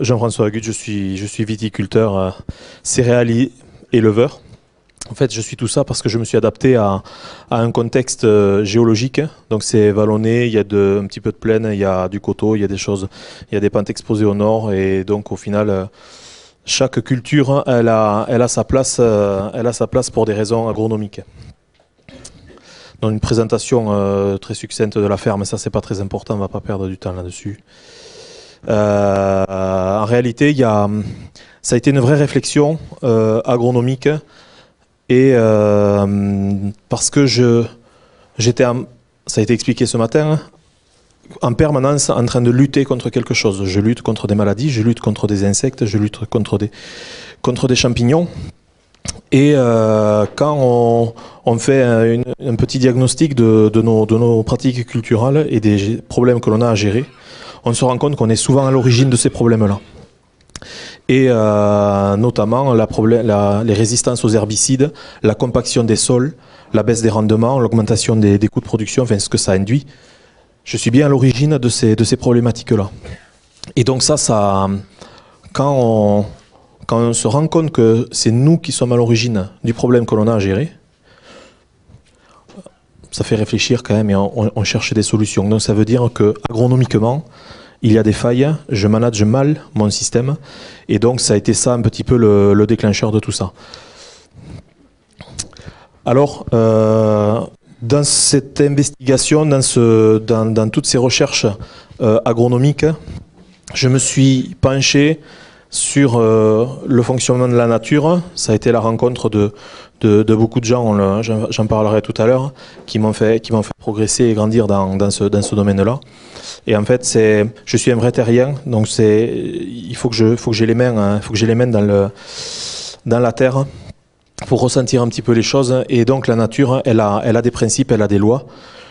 Jean-François Agut, je suis, viticulteur, céréali euh, céréalier, éleveur. En fait, je suis tout ça parce que je me suis adapté à, un contexte euh, géologique. Donc, c'est vallonné, il y a un petit peu de plaine, il y a du coteau, il y a des choses, il y a des pentes exposées au nord. Et donc, au final, euh, chaque culture, elle a, sa place, elle a sa place pour des raisons agronomiques. Dans une présentation très succincte de la ferme, ça, c'est pas très important, on va pas perdre du temps là-dessus. Euh, en réalité, il hum, ça a été une vraie réflexion euh, agronomique et euh, hum, parce que je, j'étais, ça a été expliqué ce matin, hein, en permanence en train de lutter contre quelque chose. Je lutte contre des maladies, je lutte contre des insectes, je lutte contre des, contre des champignons. Et quand on, fait un, petit diagnostic de, de, nos, de nos pratiques culturelles et des problèmes que l'on a à gérer, on se rend compte qu'on est souvent à l'origine de ces problèmes-là. Et euh, notamment les résistances aux herbicides, la compaction des sols, la baisse des rendements, l'augmentation des, coûts de production, enfin ce que ça induit. Je suis bien à l'origine de ces, problématiques-là. Et donc ça, quand, on, quand on se rend compte que c'est nous qui sommes à l'origine du problème que l'on a à gérer, ça fait réfléchir quand même et on, cherche des solutions. Donc ça veut dire que agronomiquement, il y a des failles, je manage mal mon système, et donc ça a été ça un petit peu le, déclencheur de tout ça. Alors, euh, dans cette investigation, dans, ce, dans, toutes ces recherches euh, agronomiques, je me suis penché sur euh, le fonctionnement de la nature. Ça a été la rencontre de, beaucoup de gens, hein, j'en parlerai tout à l'heure, qui m'ont fait, fait progresser et grandir dans, ce, dans ce domaine-là. Et en fait, je suis un vrai terrien, donc il faut que j'ai les mains, hein, faut que les mains dans le, dans la terre pour ressentir un petit peu les choses. Et donc la nature, elle elle a des principes, elle a des lois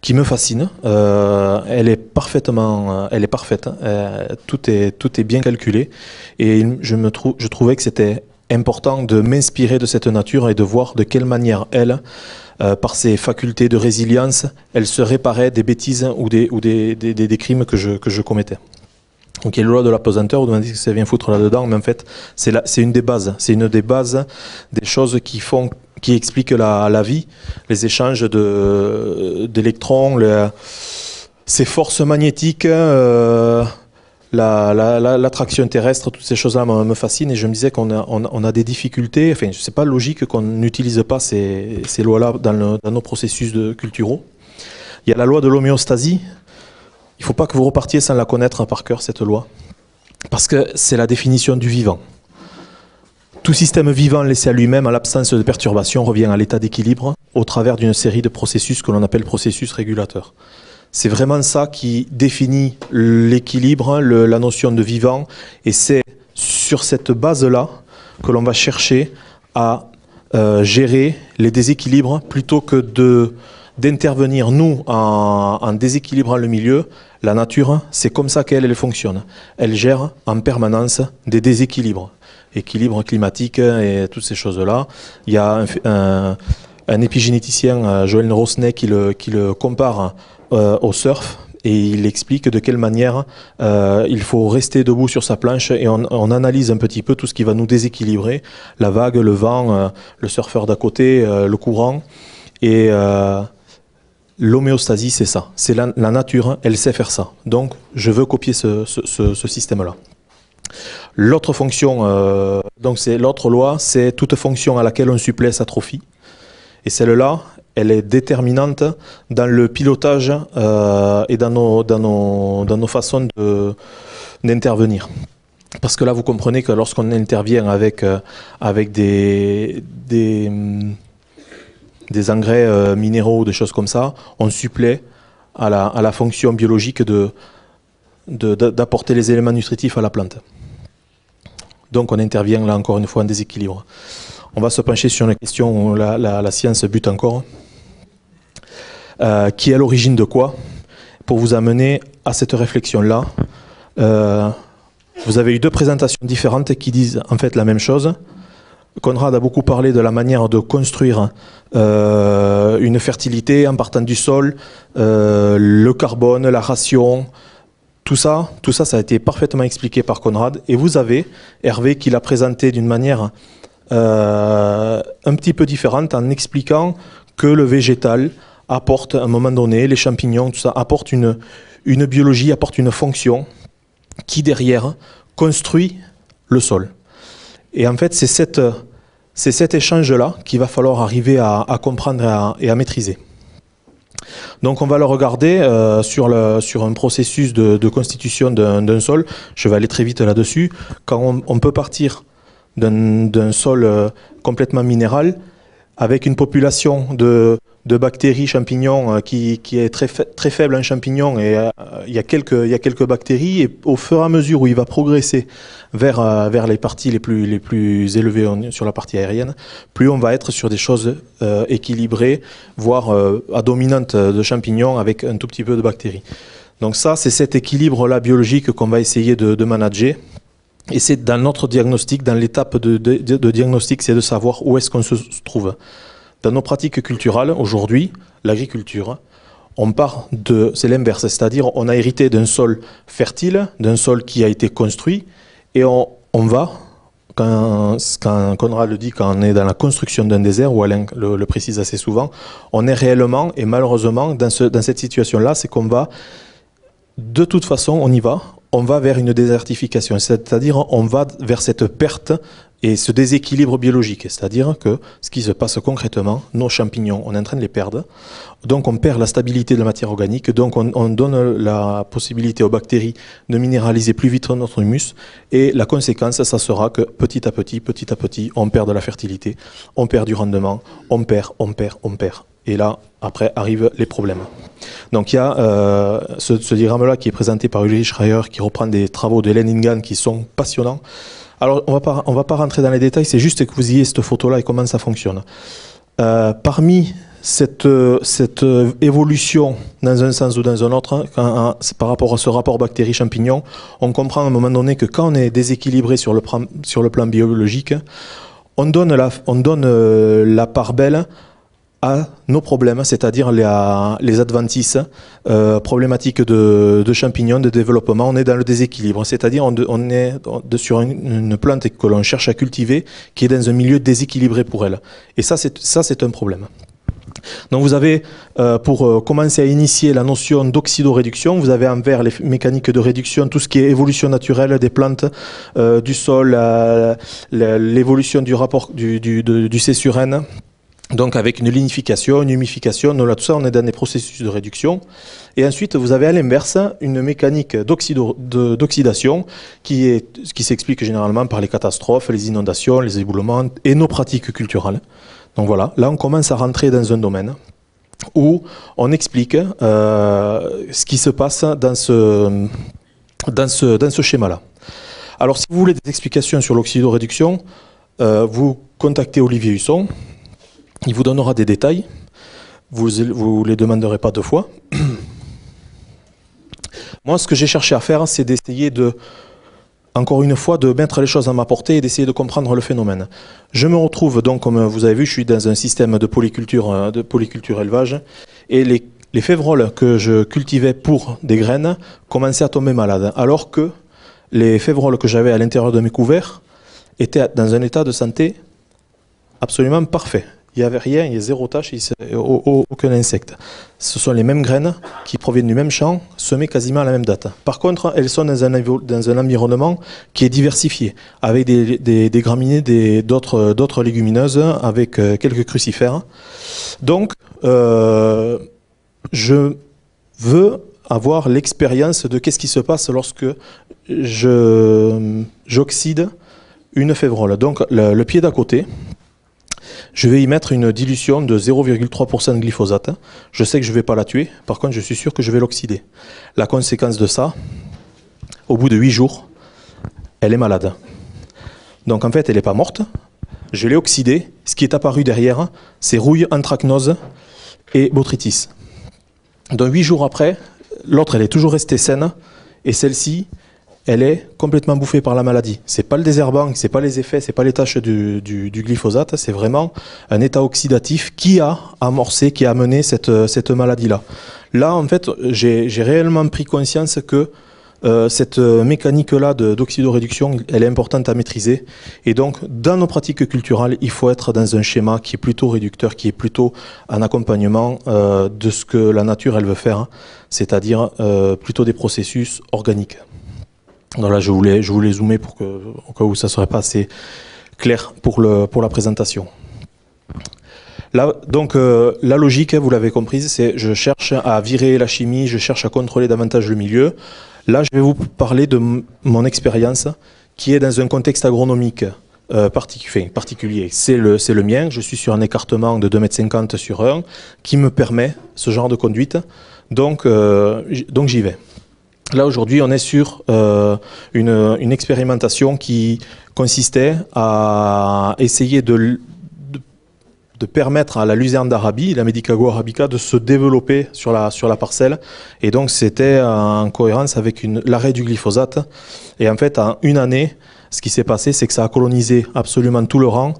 qui me fascine. Euh, elle est parfaitement, euh, elle est parfaite. Hein. Euh, tout est tout est bien calculé et je me trouve, je trouvais que c'était important de m'inspirer de cette nature et de voir de quelle manière elle, par ses facultés de résilience, elle se réparait des bêtises ou des ou des, des, crimes que je que je commettais. Donc il y a le loi de la pesanteur, on m'a dit que ça vient foutre là-dedans, mais en fait c'est c'est une des bases, c'est une des bases des choses qui font qui explique la, la, vie, les échanges d'électrons, ces forces magnétiques, euh, l'attraction terrestre, toutes ces choses-là me, fascinent et je me disais qu'on a, on, a, des difficultés, enfin n'est pas logique qu'on n'utilise pas ces, ces lois-là dans, nos processus de, culturaux. Il y a la loi de l'homéostasie, il ne faut pas que vous repartiez sans la connaître par cœur, cette loi, parce que c'est la définition du vivant. Tout système vivant laissé à lui-même, à l'absence de perturbation, revient à l'état d'équilibre au travers d'une série de processus que l'on appelle processus régulateurs. C'est vraiment ça qui définit l'équilibre, la notion de vivant, et c'est sur cette base-là que l'on va chercher à euh, gérer les déséquilibres plutôt que de d'intervenir, nous, en, déséquilibrant le milieu, la nature, c'est comme ça qu'elle fonctionne. Elle gère en permanence des déséquilibres équilibre climatique et toutes ces choses-là. Il y a un, épigénéticien, euh, Joël Rosnet, qui le, qui le compare euh, au surf, et il explique de quelle manière euh, il faut rester debout sur sa planche et on, analyse un petit peu tout ce qui va nous déséquilibrer, la vague, le vent, le surfeur d'à côté, le courant. Et l'homéostasie, c'est ça, c'est la, nature, elle sait faire ça. Donc je veux copier ce système-là. L'autre fonction, euh, donc c'est l'autre loi, c'est toute fonction à laquelle on supplée s'atrophie. Et celle-là, elle est déterminante dans le pilotage euh, et dans nos, dans nos, façons d'intervenir. Parce que là, vous comprenez que lorsqu'on intervient avec, euh, avec des, des, engrais minéraux, ou des choses comme ça, on supplée à la, fonction biologique d'apporter de, les éléments nutritifs à la plante. Donc on intervient là encore une fois en déséquilibre. On va se pencher sur une question où la, science bute encore. Euh, qui est à l'origine de quoi Pour vous amener à cette réflexion-là, euh, vous avez eu deux présentations différentes qui disent en fait la même chose. Conrad a beaucoup parlé de la manière de construire euh, une fertilité en partant du sol, le carbone, la ration, tout ça, tout ça, ça a été parfaitement expliqué par Conrad. Et vous avez Hervé qui l'a présenté d'une manière euh, un petit peu différente en expliquant que le végétal apporte à un moment donné, les champignons, tout ça, apporte une, une biologie, apporte une fonction qui derrière construit le sol. Et en fait, c'est cet échange-là qu'il va falloir arriver à, comprendre et à maîtriser. Donc on va le regarder euh, sur, sur un processus de, constitution d'un sol. Je vais aller très vite là-dessus. Quand on, peut partir d'un sol euh, complètement minéral, avec une population de de bactéries champignons euh, qui, est très, très faible en champignon et euh, il, y a quelques, il y quelques bactéries et au fur et à mesure où il va progresser vers, euh, vers les parties les plus, les plus élevées sur la partie aérienne, plus on va être sur des choses équilibrées, voire à dominante de champignons avec un tout petit peu de bactéries. Donc ça, c'est cet équilibre-là biologique qu'on va essayer de, manager. Et c'est dans notre diagnostic, dans l'étape de diagnostic, c'est de savoir où est-ce qu'on se trouve. Dans nos pratiques culturelles, aujourd'hui, l'agriculture, on part de. C'est l'inverse, c'est-à-dire on a hérité d'un sol fertile, d'un sol qui a été construit, et on, va, quand, Conrad le dit, quand on est dans la construction d'un désert, ou Alain le, précise assez souvent, on est réellement, et malheureusement, dans, dans cette situation-là, c'est qu'on va. De toute façon, on y va, on va vers une désertification, c'est-à-dire on va vers cette perte et ce déséquilibre biologique, c'est-à-dire que ce qui se passe concrètement, nos champignons, on est en train de les perdre, donc on perd la stabilité de la matière organique, donc on, donne la possibilité aux bactéries de minéraliser plus vite notre humus, et la conséquence, ça sera que petit à petit, petit à petit, on perd de la fertilité, on perd du rendement, on perd, on perd, on perd. Et là, après, arrivent les problèmes. Donc il y a euh, ce, diagramme-là qui est présenté par Ulrich Schreier, qui reprend des travaux de Leningan qui sont passionnants. Alors, on va on va pas rentrer dans les détails, c'est juste que vous ayez cette photo-là et comment ça fonctionne. Euh, parmi cette, cette évolution dans un sens ou dans un autre, hein, hein, par rapport à ce rapport bactéries champignon, on comprend à un moment donné que quand on est déséquilibré sur le, sur le plan biologique, on donne la, on donne euh, la part belle à nos problèmes, c'est-à-dire les, les, adventices, euh, problématiques de, champignons, de développement, on est dans le déséquilibre, c'est-à-dire on, est sur une, plante que l'on cherche à cultiver qui est dans un milieu déséquilibré pour elle. Et ça, c'est un problème. Donc vous avez, euh, pour euh, commencer à initier la notion d'oxydoréduction, vous avez envers les mécaniques de réduction, tout ce qui est évolution naturelle des plantes, du sol, l'évolution du rapport du, du, du C sur N, donc avec une lignification, une humification, tout ça, on est dans des processus de réduction. Et ensuite, vous avez à l'inverse une mécanique d'oxydation qui, s'explique généralement par les catastrophes, les inondations, les éboulements et nos pratiques culturelles. Donc voilà, là on commence à rentrer dans un domaine où on explique euh, ce qui se passe dans ce, schéma-là. Alors si vous voulez des explications sur l'oxydoréduction, euh, vous contactez Olivier Husson, il vous donnera des détails, vous ne les demanderez pas deux fois. Moi, ce que j'ai cherché à faire, c'est d'essayer de, encore une fois, de mettre les choses à ma portée et d'essayer de comprendre le phénomène. Je me retrouve donc, comme vous avez vu, je suis dans un système de polyculture, euh, de polyculture élevage, et les, les févroles que je cultivais pour des graines commençaient à tomber malades, alors que les févroles que j'avais à l'intérieur de mes couverts étaient dans un état de santé absolument parfait. Il n'y avait rien, il y a zéro tâche, aucun insecte. Ce sont les mêmes graines qui proviennent du même champ, semées quasiment à la même date. Par contre, elles sont dans un, dans un environnement qui est diversifié, avec des, des graminées, d'autres légumineuses, avec euh, quelques crucifères. Donc, euh, je veux avoir l'expérience de qu'est-ce qui se passe lorsque j'oxyde une févrole. Donc, le pied d'à côté, je vais y mettre une dilution de 0,3% de glyphosate. Hein. Je sais que je ne vais pas la tuer, par contre je suis sûr que je vais l'oxyder. La conséquence de ça, au bout de 8 jours, elle est malade. Donc en fait, elle n'est pas morte, je l'ai oxydée, ce qui est apparu derrière, c'est rouille, anthracnose et botrytis. Donc 8 jours après, l'autre elle est toujours restée saine, et celle-ci, elle est complètement bouffée par la maladie. C'est pas le désherbant, c'est pas les effets, c'est pas les tâches du, du, du glyphosate, c'est vraiment un état oxydatif qui a amorcé, qui a mené cette, cette maladie-là. Là, en fait, j'ai réellement pris conscience que euh, cette mécanique-là d'oxydoréduction, elle est importante à maîtriser. Et donc, dans nos pratiques culturelles, il faut être dans un schéma qui est plutôt réducteur, qui est plutôt un accompagnement euh, de ce que la nature, elle veut faire, hein. c'est-à-dire euh, plutôt des processus organiques là, je voulais, je voulais zoomer pour que, au cas où ça ne serait pas assez clair pour, le, pour la présentation. Là, donc euh, la logique, vous l'avez comprise, c'est je cherche à virer la chimie, je cherche à contrôler davantage le milieu. Là, je vais vous parler de mon expérience qui est dans un contexte agronomique euh, particulier. C'est le, le mien, je suis sur un écartement de 2,50 m sur 1 qui me permet ce genre de conduite, donc, euh, donc j'y vais. Là, aujourd'hui, on est sur euh, une, expérimentation qui consistait à essayer de, permettre à la luzerne d'Arabie, la Medicago arabica, de se développer sur la, sur la parcelle. Et donc, c'était en cohérence avec l'arrêt du glyphosate. Et en fait, en une année, ce qui s'est passé, c'est que ça a colonisé absolument tout le rang.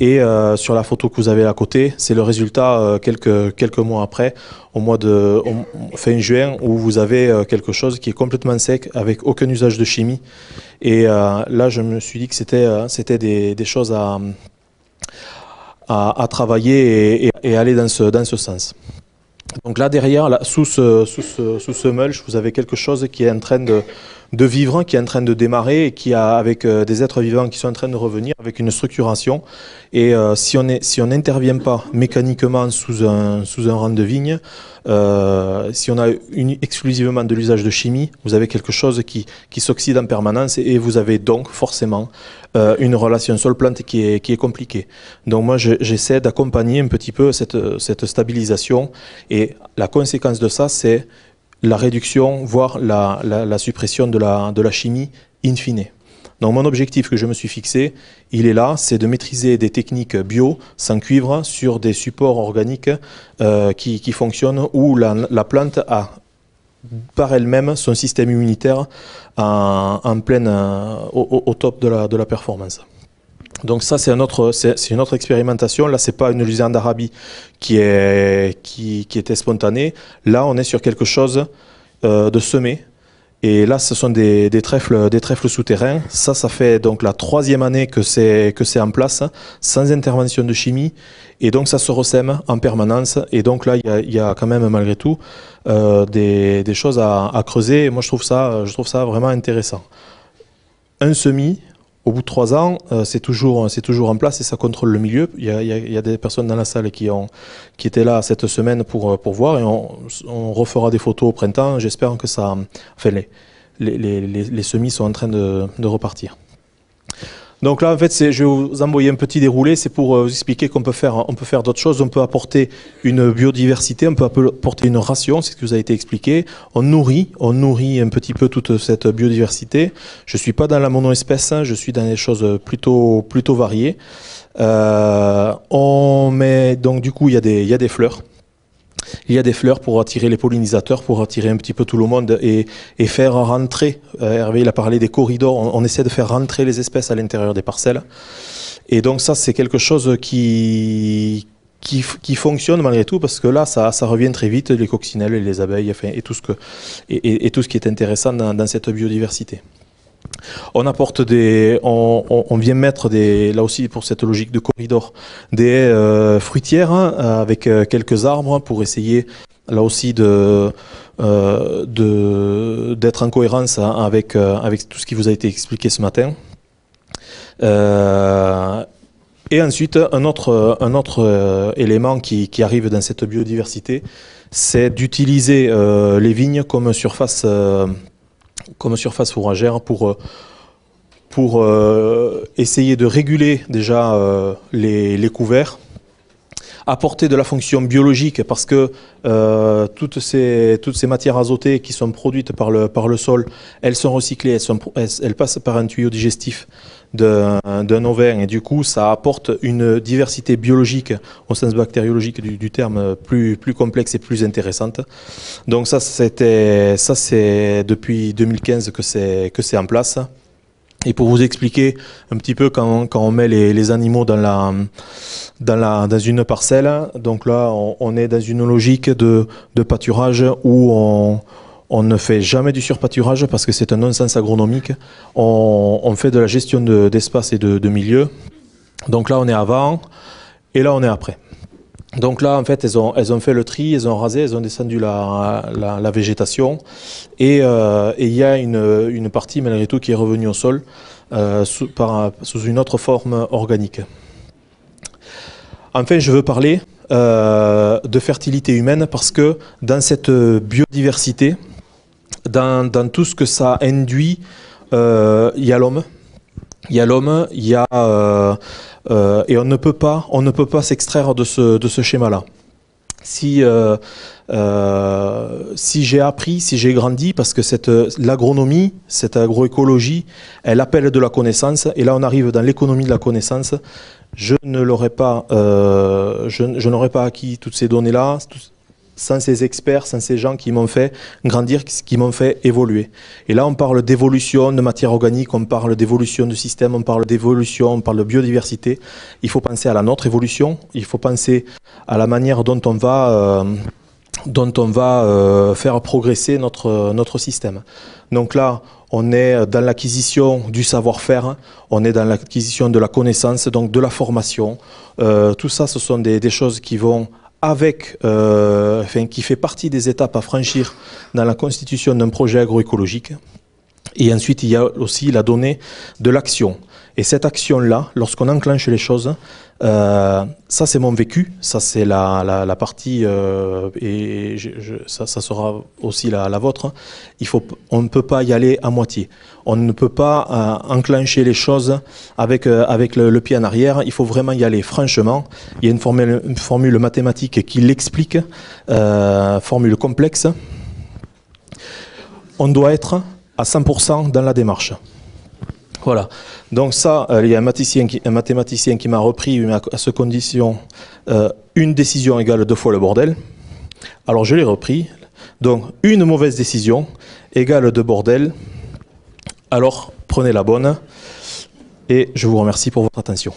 Et euh, sur la photo que vous avez à côté, c'est le résultat euh, quelques, quelques mois après, au mois de fin juin, où vous avez euh, quelque chose qui est complètement sec, avec aucun usage de chimie. Et là, je me suis dit que c'était c'était des, des, choses à, à, travailler et, et, et aller dans ce, dans ce sens. Donc là, derrière, sous, ce, sous, mulch, vous avez quelque chose qui est en train de, vivre, qui est en train de démarrer, qui a, avec euh, des êtres vivants qui sont en train de revenir, avec une structuration. Et euh, si on si n'intervient pas mécaniquement sous un, sous un rang de vigne, euh, si on a exclusivement de l'usage de chimie, vous avez quelque chose qui, qui s'oxyde en permanence, et vous avez donc forcément euh, une relation sol-plante qui est, qui est compliquée. Donc moi, j'essaie d'accompagner un petit peu cette, stabilisation et la conséquence de ça, c'est la réduction, voire la, suppression de la, de la chimie in fine. Donc mon objectif que je me suis fixé, il est là, c'est de maîtriser des techniques bio sans cuivre sur des supports organiques euh, qui, qui, fonctionnent où la plante a par elle-même son système immunitaire en, pleine, euh, au, top de la, performance. Donc ça, c'est une autre expérimentation. Là, c'est pas une lusine d'Arabie qui, qui, était spontanée. Là, on est sur quelque chose euh, de semé et là, ce sont des, trèfles, des trèfles souterrains. Ça, ça fait donc la troisième année que c'est que c'est en place, sans intervention de chimie. Et donc, ça se ressème en permanence. Et donc là, il y a, quand même malgré tout euh, des, choses à, creuser. moi, je trouve ça, je trouve ça vraiment intéressant. Un semis, au bout de trois ans, euh, c'est toujours, c'est toujours en place et ça contrôle le milieu. Il y, a, il y a, des personnes dans la salle qui, ont, qui étaient là cette semaine pour, euh, pour voir et on, on refera des photos au printemps. J'espère que ça. Enfin, les, les, les, les semis sont en train de, de repartir. Donc là, en fait, je vais vous envoyer un petit déroulé. C'est pour euh, vous expliquer qu'on peut faire, on peut faire d'autres choses. On peut apporter une biodiversité, on peut apporter une ration. C'est ce qui vous a été expliqué. On nourrit, on nourrit un petit peu toute cette biodiversité. Je suis pas dans la mono-espèce, hein. je suis dans des choses plutôt, plutôt variées. Euh, on met donc du coup, il des, il y a des fleurs il y a des fleurs pour attirer les pollinisateurs, pour attirer un petit peu tout le monde et, faire rentrer, euh, Hervé il a parlé des corridors, on, essaie de faire rentrer les espèces à l'intérieur des parcelles. Et donc ça c'est quelque chose qui, qui, fonctionne malgré tout parce que là, ça, revient très vite, les coccinelles et les abeilles et, tout ce que, et, tout ce qui est intéressant dans cette biodiversité. On apporte des, on, vient mettre des, là aussi pour cette logique de corridor, des euh, fruitières hein, avec euh, quelques arbres pour essayer là aussi de euh, d'être en cohérence hein, avec avec tout ce qui vous a été expliqué ce matin. et ensuite, un autre, un autre élément qui, qui arrive dans cette biodiversité, c'est d'utiliser les vignes comme surface comme surface fourragère pour, euh, pour euh, essayer de réguler déjà euh, les, couverts, apporter de la fonction biologique parce que toutes, ces, toutes ces matières azotées qui sont produites par le, par le sol, elles sont recyclées, elles passent par un tuyau digestif d'un ovin. Et du coup, ça apporte une diversité biologique au sens bactériologique du, terme plus, plus complexe et plus intéressante. Donc ça, c'était ça c'est depuis 2015 que c'est que c'est en place. Et pour vous expliquer un petit peu quand, quand on met les, animaux dans, la, dans, la, dans une parcelle, donc là on, est dans une logique de, de pâturage où on, on ne fait jamais du surpâturage parce que c'est un non-sens agronomique. On, fait de la gestion d'espace et de, milieu. Donc là, on est avant et là, on est après. Donc là, en fait, elles ont, fait le tri, elles ont rasé, elles ont descendu la, végétation. Euh, et il y a une, partie, malgré tout, qui est revenue au sol euh, sous, une autre forme organique. Enfin, je veux parler euh, de fertilité humaine parce que dans cette biodiversité, dans, tout ce que ça induit, euh, il y a l'homme. Il y a l'homme, il y a euh, euh, et on ne peut pas, on ne peut pas s'extraire de ce, de ce schéma-là. Si si j'ai appris, si j'ai grandi, parce que cette l'agronomie, cette agroécologie, elle appelle de la connaissance, et là on arrive dans l'économie de la connaissance. Je ne l'aurais pas, je n'aurais pas acquis toutes ces données-là, sans ces experts, sans ces gens qui m'ont fait grandir, qui m'ont fait évoluer. Et là, on parle d'évolution de matière organique, on parle d'évolution de système, on parle d'évolution, on parle de biodiversité. Il faut penser à la notre évolution, il faut penser à la manière dont on va... Euh, dont on va euh, faire progresser notre, euh, notre système. Donc là, on est dans l'acquisition du savoir-faire, on est dans l'acquisition de la connaissance, donc de la formation. tout ça, ce sont des choses qui vont avec, euh, qui fait partie des étapes à franchir dans la constitution d'un projet agroécologique. Et ensuite, il y a aussi la donnée de l'action. Et cette action-là, lorsqu'on enclenche les choses, euh, ça c'est mon vécu, ça c'est la, partie, euh, et ça, sera aussi la, la, vôtre. Il faut, on ne peut pas y aller à moitié. On ne peut pas euh, enclencher les choses avec, avec le, pied en arrière. Il faut vraiment y aller franchement. Il y a une formule, une formule mathématique qui l'explique, formule complexe. On doit être à 100% dans la démarche. Voilà. Donc ça, euh, il y a un mathématicien qui, m'a repris, à, ce condition, euh, une décision égale deux fois le bordel. Alors je l'ai repris. Donc une mauvaise décision égale deux bordels. Alors prenez la bonne. Et je vous remercie pour votre attention.